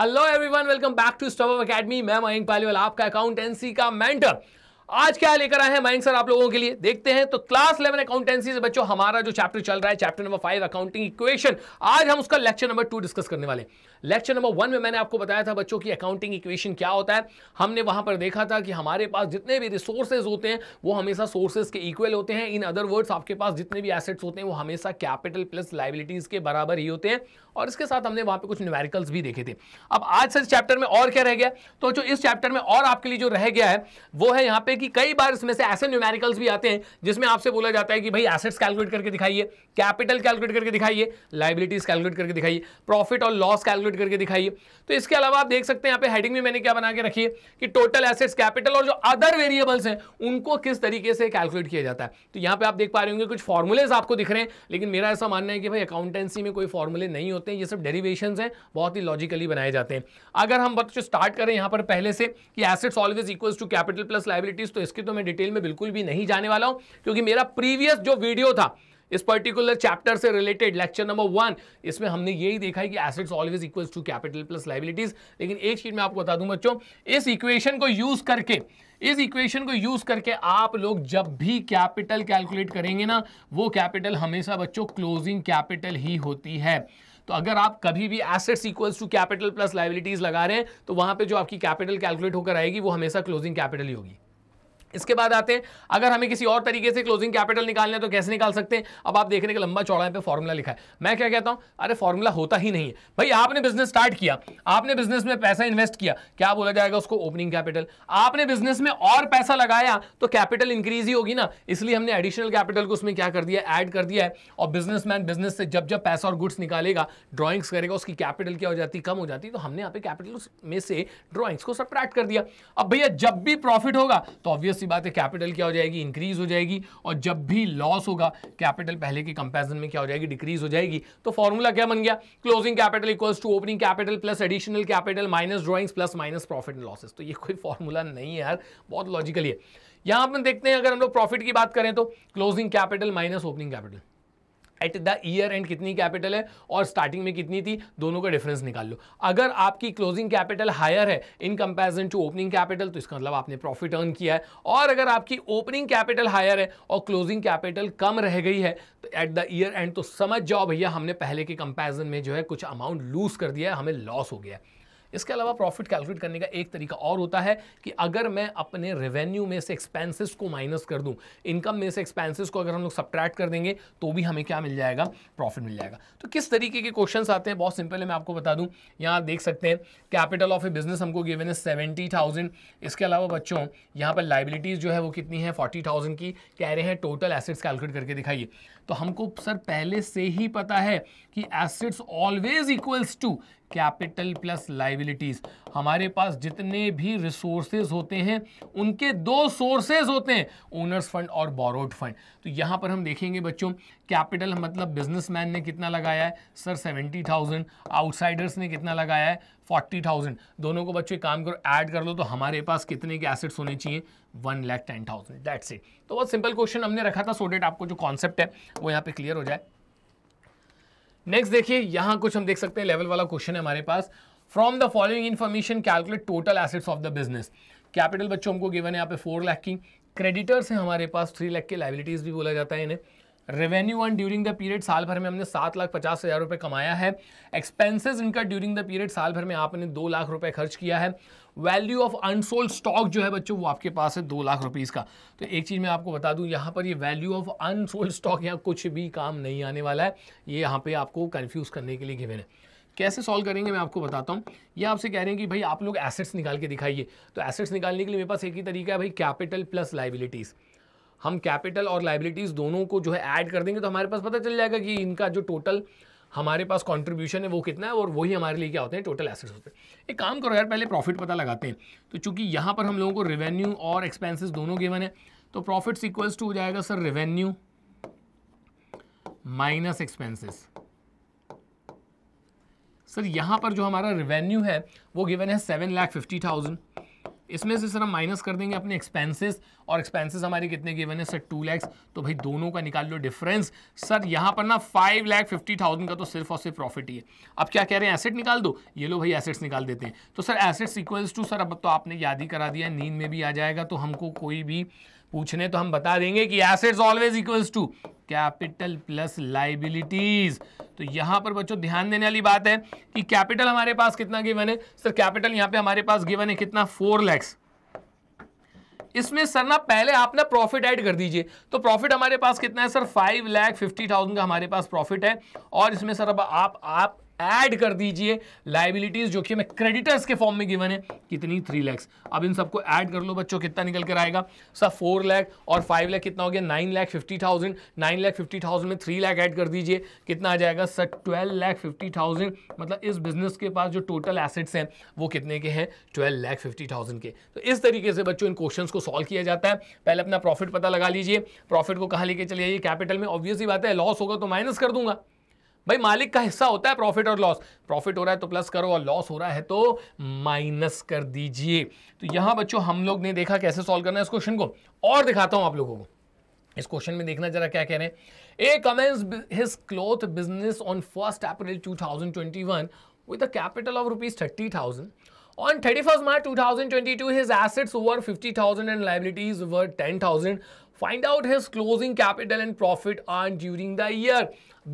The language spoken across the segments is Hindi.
Hello everyone welcome back to stop academy मैं मयंक पालीवाल आपका अकाउंटेंसी का मेंटर आज क्या लेकर आए हैं मयंक सर आप लोगों के लिए देखते हैं तो क्लास इलेवन अकाउंटेंसी से बच्चों हमारा जो चैप्टर चल रहा है chapter number five accounting equation आज हम उसका लेक्चर नंबर टू डिस्कस करने वाले लेक्चर नंबर वन में मैंने आपको बताया था बच्चों की अकाउंटिंग इक्वेशन क्या होता है हमने वहां पर देखा था कि हमारे पास जितने भी रिसोर्सेज होते हैं वो हमेशा सोर्सेज के इक्वल होते हैं इन अदर वर्ड्स आपके पास जितने भी एसेट्स होते हैं वो हमेशा कैपिटल प्लस लाइबिलिटीज के बराबर ही होते हैं और इसके साथ हमने वहां पर कुछ न्यूमेरिकल्स भी देखे थे अब आज सर चैप्टर में और क्या रह गया तो जो इस चैप्टर में और आपके लिए जो रह गया है वो है यहाँ पे कि कई बार इसमें से ऐसे न्यूमेरिकल्स भी आते हैं जिसमें आपसे बोला जाता है कि भाई एसेट्स कैलकुलेट करके दिखाइए कैपिटल कैलकुलेट करके दिखाइए लाइबिलिटीज कैलकुलेट करके दिखाइए प्रॉफिट और लॉस कैलकुलेट करके दिखाइए तो इसके अलावा आप देख सकते हैं यहाँ पे हेडिंग में मैंने क्या बना के रखी है कि टोटल एसेट्स कैपिटल और जो अदर वेरिएबल्स हैं उनको किस तरीके से कैलकुलेट किया जाता है तो यहाँ पे आप देख पा रहे होंगे कुछ फॉर्मुलेज आपको दिख रहे हैं लेकिन मेरा ऐसा मानना है कि भाई अकाउंटेंसी में कोई फॉर्मुले नहीं होते ये सब डेरीवेशन हैं बहुत ही लॉजिकली बनाए जाते हैं अगर हम बच्चों स्टार्ट करें यहाँ पर पहले से कि assets always equals to capital plus liability activities तो इसकी तो मैं डिटेल में बिल्कुल भी नहीं जाने वाला हूं क्योंकि मेरा प्रीवियस जो वीडियो था इस पर्टिकुलर चैप्टर से रिलेटेड लेक्चर नंबर वन इसमें हमने यही देखा है कि assets always equals to capital plus liabilities लेकिन एक चीज मैं आपको बता दूं बच्चों इस इक्वेशन को यूज करके इस इक्वेशन को यूज करके आप लोग जब भी कैपिटल कैलकुलेट करेंगे ना वो कैपिटल हमेशा बच्चों क्लोजिंग कैपिटल ही होती है तो अगर आप कभी भी assets equals to capital plus liabilities लगा रहे हैं तो वहां पे जो आपकी कैपिटल कैलकुलेट होकर आएगी वो हमेशा क्लोजिंग कैपिटल ही होगी इसके बाद आते हैं अगर हमें किसी और तरीके से क्लोजिंग कैपिटल निकालना है तो कैसे निकाल सकते हैं अब आप देखने का लंबा चौड़ा पे फॉर्मूला लिखा है मैं क्या कहता हूं अरे फॉर्मूला होता ही नहीं है भाई आपने बिजनेस स्टार्ट किया आपने बिजनेस में पैसा इन्वेस्ट किया क्या बोला जाएगा उसको ओपनिंग कैपिटल आपने बिजनेस में और पैसा लगाया तो कैपिटल इंक्रीज ही होगी ना इसलिए हमने एडिशनल कैपिटल को उसमें क्या कर दिया ऐड कर दिया है और बिजनेस बिजनेस से जब जब पैसा और गुड्स निकालेगा ड्रॉइंग्स करेगा उसकी कैपिटल क्या हो जाती कम हो जाती तो हमने यहाँ पे कैपिटल में से ड्रॉइंग्स को सब्ट्रैक्ट कर दिया अब भैया जब भी प्रॉफिट होगा तो ऑब्वियस सी बात है कैपिटल क्या हो जाएगी इंक्रीज हो जाएगी और जब भी लॉस होगा कैपिटल पहले के कंपेरिजन में क्या हो जाएगी डिक्रीज हो जाएगी तो फॉर्मूला क्या बन गया closing capital equals to opening capital plus additional capital minus drawings plus minus profit and losses तो ये कोई फॉर्मूला नहीं है यार बहुत लॉजिकली है यहां अपन देखते हैं अगर हम लोग प्रॉफिट की बात करें तो closing capital minus opening capital at the year end कितनी कैपिटल है और स्टार्टिंग में कितनी थी दोनों का डिफरेंस निकाल लो अगर आपकी क्लोजिंग कैपिटल हायर है in comparison to opening capital तो इसका मतलब आपने प्रॉफिट अर्न किया है और अगर आपकी ओपनिंग कैपिटल हायर है और क्लोजिंग कैपिटल कम रह गई है तो एट द ईयर एंड तो समझ जाओ भैया हमने पहले के कंपेरिजन में जो है कुछ अमाउंट लूज कर दिया है हमें लॉस हो गया है इसके अलावा प्रॉफिट कैलकुलेट करने का एक तरीका और होता है कि अगर मैं अपने रेवेन्यू में से एक्सपेंसेस को माइनस कर दूं इनकम में से एक्सपेंसेस को अगर हम लोग सब्ट्रैक्ट कर देंगे तो भी हमें क्या मिल जाएगा प्रॉफिट मिल जाएगा तो किस तरीके के क्वेश्चन आते हैं बहुत सिंपल है मैं आपको बता दूँ यहाँ आप देख सकते हैं कैपिटल ऑफ ए बिजनेस हमको गिवन है सेवेंटी थाउजेंड इसके अलावा बच्चों यहाँ पर लाइबिलिटीज़ जो है वो कितनी है फोर्टी थाउजेंड की कह रहे हैं टोटल एसेट्स कैलकुलेट करके दिखाइए तो हमको सर पहले से ही पता है कि assets always equals to capital plus liabilities हमारे पास जितने भी रिसोर्सेज होते हैं उनके दो सोर्सेज होते हैं ओनर्स फंड और बोरोड फंड तो यहाँ पर हम देखेंगे बच्चों कैपिटल मतलब बिजनेसमैन ने कितना लगाया है सर सेवेंटी थाउजेंड आउटसाइडर्स ने कितना लगाया है फोर्टी थाउजेंड दोनों को बच्चों काम करो ऐड कर लो तो हमारे पास कितने के एसेट्स होने चाहिए one lakh ten thousand that's it तो बहुत सिंपल क्वेश्चन हमने रखा था सो डेट आपको जो कॉन्सेप्ट है वो यहाँ पे क्लियर हो जाए नेक्स्ट देखिए यहाँ कुछ हम देख सकते हैं लेवल वाला क्वेश्चन है हमारे पास from the following information calculate total assets of the business capital बच्चों हमको गिवन है यहाँ पे फोर लाख की क्रेडिटर्स हैं हमारे पास थ्री लाख के लाइबिलिटीज़ भी बोला जाता है इन्हें revenue one during the period साल भर में हमने सात लाख पचास हज़ार रुपये कमाया है एक्सपेंसेस इनका ड्यूरिंग द पीरियड साल भर में आपने दो लाख रुपए खर्च किया है वैल्यू ऑफ अनसोल्ड स्टॉक जो है बच्चों वो आपके पास है दो लाख रुपीज़ का तो एक चीज़ मैं आपको बता दूं यहाँ पर ये वैल्यू ऑफ अनसोल्ड स्टॉक यहाँ कुछ भी काम नहीं आने वाला है ये यहाँ पे आपको कन्फ्यूज़ करने के लिए गिवन है कैसे सॉल्व करेंगे मैं आपको बताता हूँ ये आपसे कह रहे हैं कि भाई आप लोग एसेट्स निकाल के दिखाइए तो एसेट्स निकालने के लिए मेरे पास एक ही तरीका है भाई कैपिटल प्लस लाइबिलिटीज़ हम कैपिटल और लाइबिलिटीज़ दोनों को जो है ऐड कर देंगे तो हमारे पास पता चल जाएगा कि इनका जो टोटल हमारे पास कंट्रीब्यूशन है वो कितना है और वही हमारे लिए क्या होते हैं टोटल एसेट्स होते हैं एक काम करो यार पहले प्रॉफिट पता लगाते हैं तो चूंकि यहाँ पर हम लोगों को रेवेन्यू और एक्सपेंसेस दोनों गिवन है तो प्रॉफिट्स इक्वल्स टू हो जाएगा sir revenue minus expenses sir यहाँ पर जो हमारा रेवेन्यू है वो गिवन है सेवन लाख फिफ्टी थाउजेंड इसमें से सर हम माइनस कर देंगे अपने एक्सपेंसेस और एक्सपेंसेस हमारे कितने गिवन है सर टू लैक्स तो भाई दोनों का निकाल लो डिफरेंस सर यहाँ पर ना फाइव लैख फिफ्टी थाउजेंड का तो सिर्फ और सिर्फ प्रॉफिट ही है अब क्या कह रहे हैं एसेट निकाल दो ये लो भाई एसेट्स निकाल देते हैं तो sir assets equals to sir अब तो आपने याद ही करा दिया नींद में भी आ जाएगा तो हमको कोई भी पूछने तो हम बता देंगे कि assets always equals to capital plus liabilities तो यहां पर बच्चों ध्यान देने वाली बात है कि कैपिटल हमारे पास कितना गिवन है सर कैपिटल यहां पे हमारे पास गिवन है कितना फोर लैक्स इसमें सर ना पहले आप ना प्रॉफिट ऐड कर दीजिए तो प्रॉफिट हमारे पास कितना है sir five lakh fifty thousand का हमारे पास प्रॉफिट है और इसमें सर अब आप आप ऐड कर दीजिए लाइबिलिटीज जो कि हमें क्रेडिटर्स के फॉर्म में गिवन है कितनी थ्री लैक्स अब इन सबको ऐड कर लो बच्चों कितना निकल कर आएगा सर फोर लैख और फाइव लैख कितना हो गया nine lakh fifty thousand nine lakh fifty thousand में थ्री लैख ऐड कर दीजिए कितना आ जाएगा sir twelve lakh fifty thousand मतलब इस बिजनेस के पास जो टोटल एसेट्स हैं वो कितने के हैं ट्वेल्व लैख फिफ्टी थाउजेंड के तो इस तरीके से बच्चों इन क्वेश्चन को सॉल्व किया जाता है पहले अपना प्रॉफिट पता लगा लीजिए प्रॉफिट को कहाँ लेके चले जाइए कैपिटल में ऑब्वियसली बात है लॉस होगा तो माइनस कर दूंगा भाई मालिक का हिस्सा होता है प्रॉफिट और लॉस प्रॉफिट हो रहा है तो प्लस करो और लॉस हो रहा है तो माइनस कर दीजिए तो यहां बच्चों हम लोग ने देखा कैसे सॉल्व करना है इस क्वेश्चन को और दिखाता हूं आप लोगों को इस क्वेश्चन में देखना जरा क्या कह रहे हैं A commences his cloth business on first April 2021 with capital of rupees thirty thousand thirty 31st March 2022, his assets were 50,000 and liabilities ten thousand find out his closing capital and profit earn during the year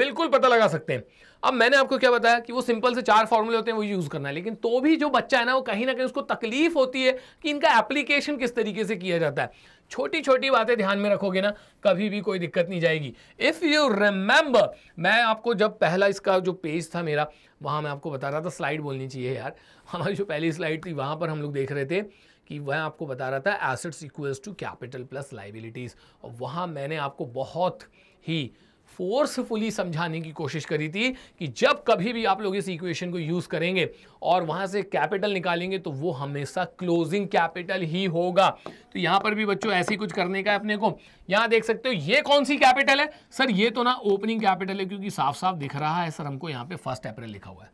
बिल्कुल पता लगा सकते हैं अब मैंने आपको क्या बताया कि वो सिंपल से चार फॉर्मूले होते हैं वो यूज़ करना है लेकिन तो भी जो बच्चा है ना वो कहीं ना कहीं उसको तकलीफ होती है कि इनका एप्लीकेशन किस तरीके से किया जाता है छोटी छोटी बातें ध्यान में रखोगे ना कभी भी कोई दिक्कत नहीं जाएगी इफ़ यू रिमेंबर मैं आपको जब पहला इसका जो पेज था मेरा वहाँ मैं आपको बता रहा था स्लाइड बोलनी चाहिए यार हमारी जो पहली स्लाइड थी वहां पर हम लोग देख रहे थे कि वह आपको बता रहा था assets equals to capital plus liabilities और वहाँ मैंने आपको बहुत ही फोर्सफुली समझाने की कोशिश करी थी कि जब कभी भी आप लोग इस इक्वेशन को यूज़ करेंगे और वहाँ से कैपिटल निकालेंगे तो वो हमेशा क्लोजिंग कैपिटल ही होगा तो यहाँ पर भी बच्चों ऐसे कुछ करने का है अपने को यहाँ देख सकते हो ये कौन सी कैपिटल है सर ये तो ना ओपनिंग कैपिटल है क्योंकि साफ साफ दिख रहा है सर हमको यहाँ पे फर्स्ट अप्रैल लिखा हुआ है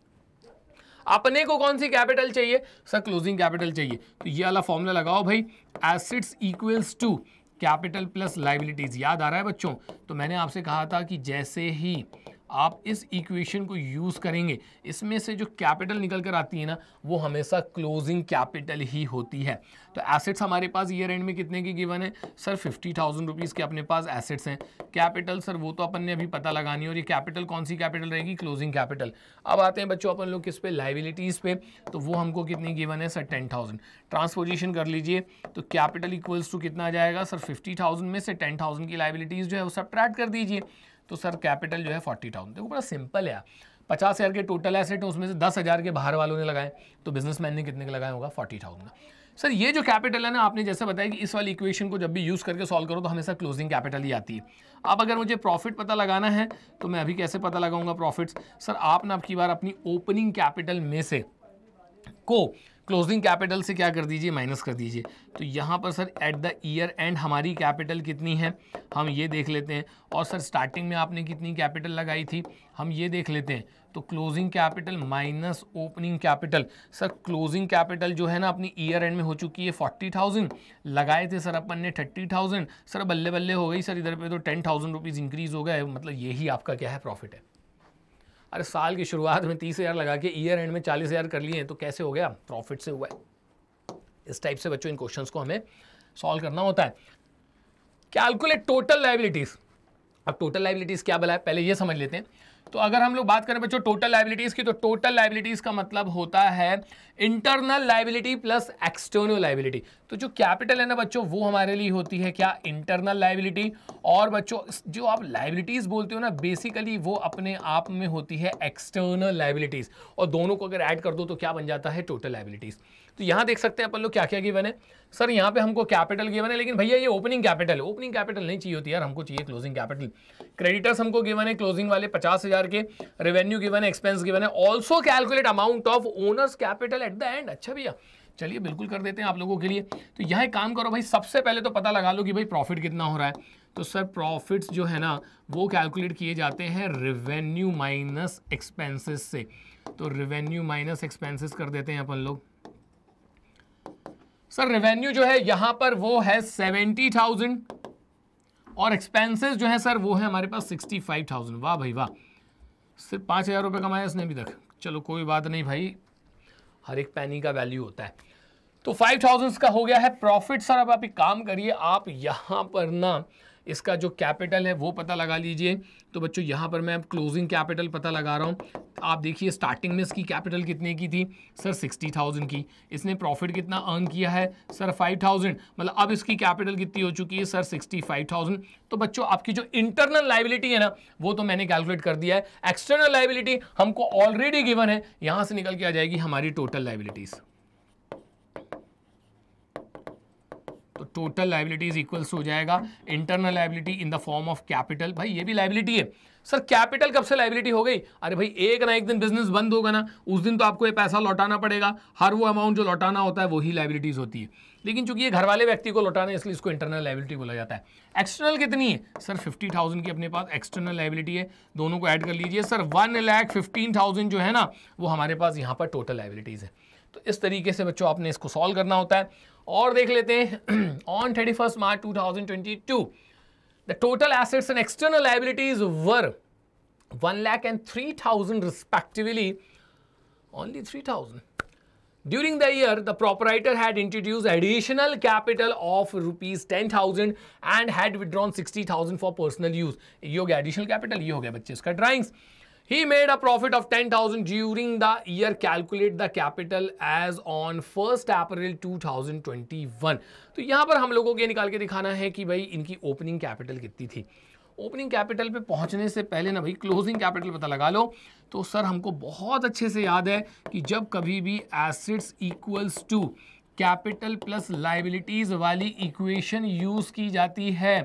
अपने को कौन सी कैपिटल चाहिए सर क्लोजिंग कैपिटल चाहिए तो ये वाला फॉर्मूला लगाओ भाई assets equals to capital plus liabilities याद आ रहा है बच्चों तो मैंने आपसे कहा था कि जैसे ही आप इस इक्वेशन को यूज़ करेंगे इसमें से जो कैपिटल निकल कर आती है ना वो हमेशा क्लोजिंग कैपिटल ही होती है तो एसेट्स हमारे पास ईयर एंड में कितने की गिवन है सर फिफ्टी थाउजेंड रुपीज़ के अपने पास एसेट्स हैं कैपिटल सर वो तो अपन ने अभी पता लगानी और ये कैपिटल कौन सी कैपिटल रहेगी क्लोजिंग कैपिटल अब आते हैं बच्चों अपन लोग किस पे लाइबिलिटीज़ पे तो वो हमको कितनी गिवन है सर टेन थाउजेंड ट्रांसपोजिशन कर लीजिए तो कैपिटल इक्वल्स टू कितना आ जाएगा सर फिफ्टी थाउजेंड में से टेन थाउजेंड की लाइबिलिटीज़ जो है वो सब कर दीजिए तो सर कैपिटल जो है फोर्टी थाउजेंड देखो बड़ा सिंपल है पचास हज़ार के टोटल एसेट हैं उसमें से दस हज़ार के बाहर वालों ने लगाए तो बिजनेसमैन ने कितने के लगाया होगा फोर्टी थाउजेंड का सर ये जो कैपिटल है ना आपने जैसे बताया कि इस वाली इक्वेशन को जब भी यूज़ करके सॉल्व करो तो हमेशा क्लोजिंग कैपिटल ही आती है अब अगर मुझे प्रॉफिट पता लगाना है तो मैं अभी कैसे पता लगाऊंगा प्रॉफिट्स सर आप ना आपकी बार अपनी ओपनिंग कैपिटल में से को क्लोजिंग कैपिटल से क्या कर दीजिए माइनस कर दीजिए तो यहाँ पर sir at the year end हमारी कैपिटल कितनी है हम ये देख लेते हैं और सर स्टार्टिंग में आपने कितनी कैपिटल लगाई थी हम ये देख लेते हैं तो closing capital minus opening capital sir closing capital जो है ना अपनी ईयर एंड में हो चुकी है फोर्टी थाउजेंड लगाए थे सर अपन ने थर्टी थाउजेंड सर बल्ले बल्ले हो गई सर इधर पे तो टेन थाउजेंड रुपीज़ इंक्रीज़ हो गया मतलब यही आपका क्या है प्रॉफिट है अरे साल की शुरुआत में तीस हज़ार लगा के ईयर एंड में चालीस हज़ार कर लिए हैं तो कैसे हो गया प्रॉफिट से हुआ है इस टाइप से बच्चों इन क्वेश्चन को हमें सॉल्व करना होता है कैलकुलेट टोटल लाइबिलिटीज़ अब टोटल लाइबिलिटीज़ क्या बोला है पहले ये समझ लेते हैं तो अगर हम लोग बात करें बच्चों टोटल लाइबिलिटीज़ की तो टोटल लाइबिलिटीज़ का मतलब होता है internal liability plus external liability तो जो कैपिटल है ना बच्चों वो हमारे लिए होती है क्या इंटरनल लाइबिलिटी और बच्चों जो आप लाइबिलिटीज़ बोलते हो ना बेसिकली वो अपने आप में होती है एक्सटर्नल लाइबिलिटीज़ और दोनों को अगर ऐड कर दो तो क्या बन जाता है टोटल लाइबिलिटीज़ तो यहाँ देख सकते हैं अपन लोग क्या क्या गिवन है सर यहाँ पे हमको कैपिटल गिवन है लेकिन भैया ये ओपनिंग कैपिटल है ओपनिंग कैपिटल नहीं चाहिए होती यार हमको चाहिए क्लोजिंग कैपिटल क्रेडिटर्स हमको गिवन है क्लोजिंग वाले पचास हज़ार के रेवेन्यू गिवन है एक्सपेंस गिवन है also calculate amount of owners capital at the end अच्छा भैया चलिए बिल्कुल कर देते हैं आप लोगों के लिए तो यहाँ काम करो भाई सबसे पहले तो पता लगा लो कि भाई प्रॉफिट कितना हो रहा है तो सर प्रॉफिट्स जो है ना वो कैलकुलेट किए जाते हैं रेवेन्यू माइनस एक्सपेंसेस से तो रेवेन्यू माइनस एक्सपेंसेस कर देते हैं अपन लोग सर रेवेन्यू जो है यहां पर वो है सेवेंटी थाउजेंड और एक्सपेंसेस जो है सर वो है हमारे पास सिक्सटी फाइव थाउजेंड वाह भाई वाह सिर्फ पांच हज़ार रुपये कमाया इसने अभी तक चलो कोई बात नहीं भाई हर एक पैनी का वैल्यू होता है तो फाइव थाउजेंड का हो गया है प्रॉफिट सर अब आप एक काम करिए आप यहां पर ना इसका जो कैपिटल है वो पता लगा लीजिए तो बच्चों यहाँ पर मैं अब क्लोजिंग कैपिटल पता लगा रहा हूँ आप देखिए स्टार्टिंग में इसकी कैपिटल कितने की थी सर सिक्सटी थाउजेंड की इसने प्रॉफिट कितना अर्न किया है सर फाइव थाउजेंड मतलब अब इसकी कैपिटल कितनी हो चुकी है सर सिक्सटी फाइव थाउजेंड तो बच्चों आपकी जो इंटरनल लाइबिलिटी है ना वो तो मैंने कैलकुलेट कर दिया है एक्सटर्नल लाइबिलिटी हमको ऑलरेडी गिवन है यहाँ से निकल के आ जाएगी हमारी total liabilities total liabilities equals हो जाएगा internal liability in the form of capital भाई ये भी लाइबिलिटी है सर कैपिटल कब से लाइबिलिटी हो गई अरे भाई एक ना एक दिन बिजनेस बंद होगा ना उस दिन तो आपको ये पैसा लौटाना पड़ेगा हर वो अमाउंट जो लौटाना होता है वही लाइबिलिटीज होती है लेकिन चूंकि ये घर वाले व्यक्ति को लौटाना है इसलिए इसको इंटरनल लाइबिलिटी बोला जाता है एक्सटर्नल कितनी है सर फिफ्टी थाउजेंड की अपने पास एक्सटर्नल लाइबिलिटी है दोनों को ऐड कर लीजिए sir one lakh fifteen thousand जो है ना वो हमारे पास यहाँ पर टोटल लाइबिलिटीज़ है तो इस तरीके से बच्चों आपने इसको सॉल्व करना होता है और देख लेते हैं on thirty first March to the total assets and external liabilities were one lakh and three thousand respectively only three thousand during the year the proprietor had introduce additional capital of rupees ten thousand and had withdrawn sixty thousand for personal use ये हो गया एडिशनल कैपिटल ये हो गया बच्चे इसका drawings He made a profit of 10,000 during the year. Calculate the capital as on 1st April 2021. तो यहाँ पर हम लोगों को यह निकाल के दिखाना है कि भाई इनकी ओपनिंग कैपिटल कितनी थी ओपनिंग कैपिटल पे पहुंचने से पहले ना भाई क्लोजिंग कैपिटल पता लगा लो तो सर हमको बहुत अच्छे से याद है कि जब कभी भी assets equals to capital plus liabilities वाली इक्वेशन यूज़ की जाती है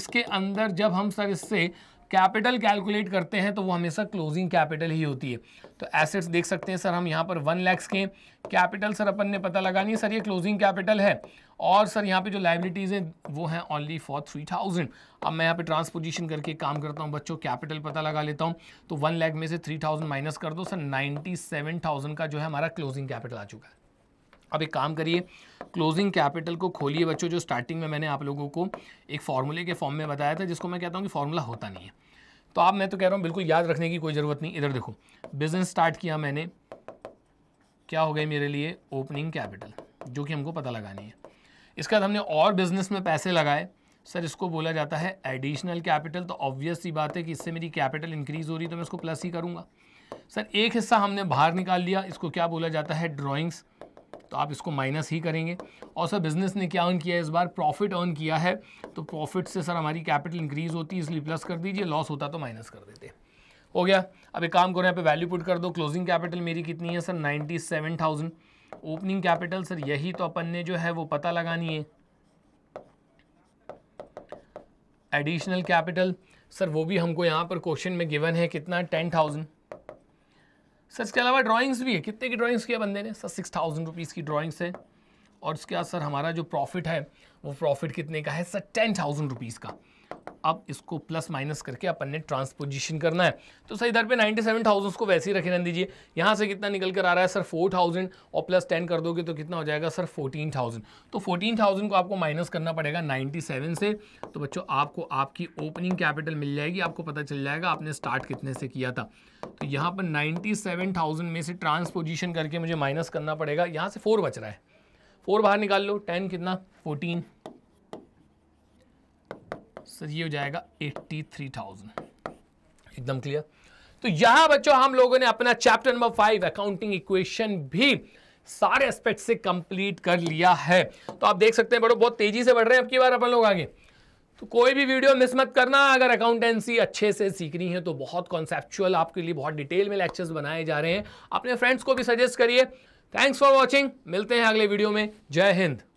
इसके अंदर जब हम सर इससे कैपिटल कैलकुलेट करते हैं तो वो हमेशा क्लोजिंग कैपिटल ही होती है तो एसेट्स देख सकते हैं सर हम यहाँ पर वन लैक्स के कैपिटल सर अपन ने पता लगानी है सर ये क्लोजिंग कैपिटल है और सर यहाँ पे जो लाइबिलिटीज़ हैं वो हैं ओनली फॉर थ्री थाउजेंड अब मैं यहाँ पे ट्रांसपोजिशन करके काम करता हूँ बच्चों कैपिटल पता लगा लेता हूँ तो वन लैख में से थ्री थाउजेंड माइनस कर दो सर नाइन्टी सेवन थाउजेंड का जो है हमारा क्लोजिंग कैपिटल आ चुका है अब एक काम करिए क्लोजिंग कैपिटल को खोलिए बच्चों जो स्टार्टिंग में मैंने आप लोगों को एक फॉर्मूले के फॉर्म में बताया था जिसको मैं कहता हूँ कि फॉर्मूला होता नहीं है तो आप मैं तो कह रहा हूँ बिल्कुल याद रखने की कोई ज़रूरत नहीं इधर देखो बिजनेस स्टार्ट किया मैंने क्या हो गई मेरे लिए ओपनिंग कैपिटल जो कि हमको पता लगानी है इसके बाद हमने और बिजनेस में पैसे लगाए सर इसको बोला जाता है एडिशनल कैपिटल तो ऑब्वियस सी बात है कि इससे मेरी कैपिटल इंक्रीज़ हो रही है तो मैं इसको प्लस ही करूँगा सर एक हिस्सा हमने बाहर निकाल लिया इसको क्या बोला जाता है ड्राइंग्स तो आप इसको माइनस ही करेंगे और सर बिज़नेस ने क्या अर्न किया है इस बार प्रॉफिट अर्न किया है तो प्रॉफिट से सर हमारी कैपिटल इंक्रीज़ होती है इसलिए प्लस कर दीजिए लॉस होता तो माइनस कर देते हो गया अब एक काम करो यहाँ पे वैल्यू पुट कर दो क्लोजिंग कैपिटल मेरी कितनी है sir ninety seven thousand opening capital sir यही तो अपन ने जो है वो पता लगानी है एडिशनल कैपिटल सर वो भी हमको यहाँ पर क्वेश्चन में गिवन है कितना टेन थाउजेंड सर इसके अलावा ड्राइंग्स भी है कितने की ड्राइंग्स किया बंदे ने सर सिक्स थाउजेंड रुपीज़ की ड्राइंग्स है और उसके बाद सर हमारा जो प्रॉफिट है वो प्रॉफिट कितने का है सर टेन थाउजेंड रुपीज़ का अब इसको प्लस माइनस करके अपन ने ट्रांसपोजिशन करना है तो सही दर पे 97,000 को वैसे ही रखे रहने दीजिए यहाँ से कितना निकल कर आ रहा है सर 4,000 और प्लस 10 कर दोगे तो कितना हो जाएगा सर 14,000 तो 14,000 को आपको माइनस करना पड़ेगा 97 से तो बच्चों आपको आपकी ओपनिंग कैपिटल मिल जाएगी आपको पता चल जाएगा आपने स्टार्ट कितने से किया था तो यहाँ पर नाइन्टी में से ट्रांसपोजिशन करके मुझे माइनस करना पड़ेगा यहाँ से फोर बच रहा है फोर बाहर निकाल लो टेन कितना फोर्टीन सर ये हो जाएगा 83,000 एकदम क्लियर तो यहां बच्चों हम लोगों ने अपना chapter number five accounting equation भी सारे एस्पेक्ट से कंप्लीट कर लिया है तो आप देख सकते हैं बड़ो बहुत तेजी से बढ़ रहे हैं अब की बार अपन लोग आगे तो कोई भी वीडियो मिस मत करना अगर अकाउंटेंसी अच्छे से सीखनी है तो बहुत कॉन्सेप्चुअल आपके लिए बहुत डिटेल में लेक्चर्स बनाए जा रहे हैं अपने फ्रेंड्स को भी सजेस्ट करिए थैंक्स फॉर वॉचिंग मिलते हैं अगले वीडियो में जय हिंद